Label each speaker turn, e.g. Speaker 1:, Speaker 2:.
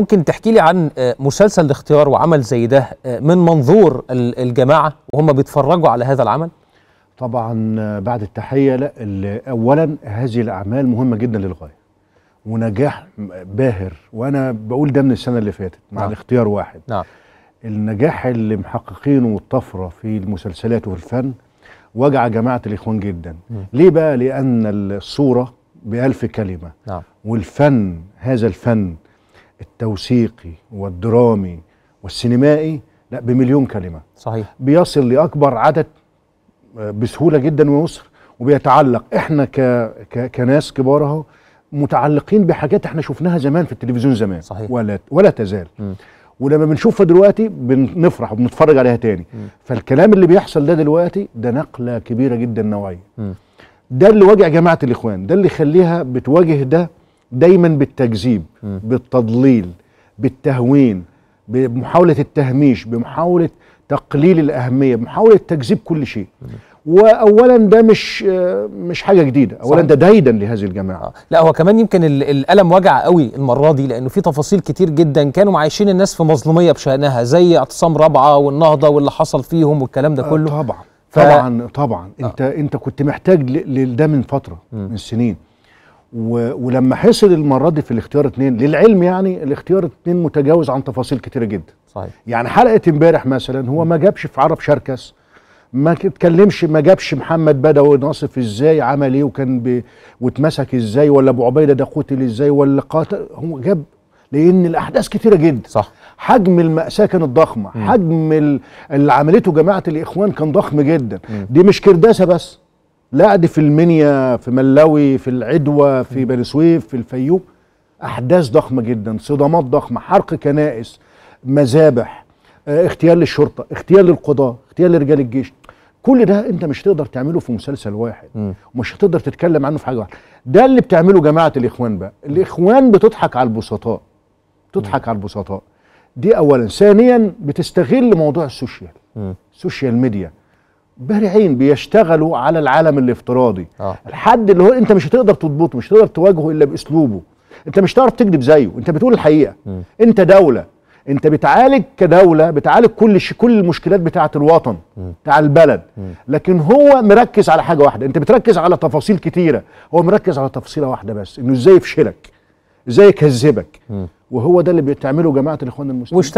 Speaker 1: ممكن تحكي لي عن آه، مسلسل الاختيار وعمل زي ده آه، من منظور الجماعة وهم بيتفرجوا على هذا العمل؟ طبعا آه، بعد التحية لا أولا هذه الأعمال مهمة جدا للغاية ونجاح باهر وأنا بقول ده من السنة اللي فاتت مع نعم. الاختيار واحد نعم. النجاح اللي محققينه والطفرة في المسلسلات والفن وجع جماعة الإخوان جدا م. ليه بقى؟ لأن الصورة بألف كلمة نعم. والفن هذا الفن التوثيقي والدرامي والسينمائي لا بمليون كلمة صحيح بيصل لأكبر عدد آه، بسهولة جدا ومصر وبيتعلق احنا ك... ك... كناس كبار اهو متعلقين بحاجات احنا شفناها زمان في التلفزيون زمان صحيح. ولا ولا تزال م. ولما بنشوفها دلوقتي بنفرح وبنتفرج عليها تاني م. فالكلام اللي بيحصل ده دلوقتي ده نقله كبيره جدا نوعيه م. ده اللي واجع جماعه الاخوان ده اللي يخليها بتواجه ده دايما بالتكذيب بالتضليل بالتهوين بمحاولة التهميش بمحاولة تقليل الأهمية بمحاولة تكذيب كل شيء واولا ده مش مش حاجه جديده اولا ده دايدا لهذه الجماعه آه. لا هو كمان يمكن الالم وجع قوي المره دي لانه في تفاصيل كتير جدا كانوا عايشين الناس في مظلوميه بشانها زي اعتصام رابعه والنهضه واللي حصل فيهم والكلام ده آه، كله طبعا ف... طبعا طبعا آه. انت انت كنت محتاج لده من فتره م. من سنين ولما حصل المره دي في الاختيار اتنين للعلم يعني الاختيار اتنين متجاوز عن تفاصيل كتيره جدا صحيح يعني حلقه امبارح مثلا هو ما جابش في عرب شركس ما اتكلمش ما جابش محمد بدوي ناصف ازاي عمل ايه وكان ب... واتمسك ازاي ولا ابو عبيده ده قتل ازاي ولا قاتل هو جاب لان الاحداث كتيره جدا صح حجم المأساة كانت ضخمة، مم. حجم اللي عملته جماعة الإخوان كان ضخم جدا، مم. دي مش كرداسة بس، لا دي في المنيا في ملاوي في العدوى في بني سويف في الفيوم احداث ضخمه جدا صدامات ضخمه حرق كنائس مذابح اه اغتيال للشرطه اغتيال للقضاه اغتيال لرجال الجيش كل ده انت مش هتقدر تعمله في مسلسل واحد ومش هتقدر تتكلم عنه في حاجه واحده ده اللي بتعمله جماعه الاخوان بقى الاخوان بتضحك على البسطاء بتضحك على البسطاء دي اولا ثانيا بتستغل موضوع السوشيال السوشيال ميديا بارعين بيشتغلوا على العالم الافتراضي آه. الحد اللي هو انت مش هتقدر تضبطه مش هتقدر تواجهه الا باسلوبه انت مش هتعرف تكذب زيه انت بتقول الحقيقه م. انت دوله انت بتعالج كدوله بتعالج كل ش... كل المشكلات بتاعه الوطن م. بتاع البلد م. لكن هو مركز على حاجه واحده انت بتركز على تفاصيل كتيره هو مركز على تفصيله واحده بس انه ازاي يفشلك ازاي يكذبك وهو ده اللي بتعمله جماعه الاخوان المسلمين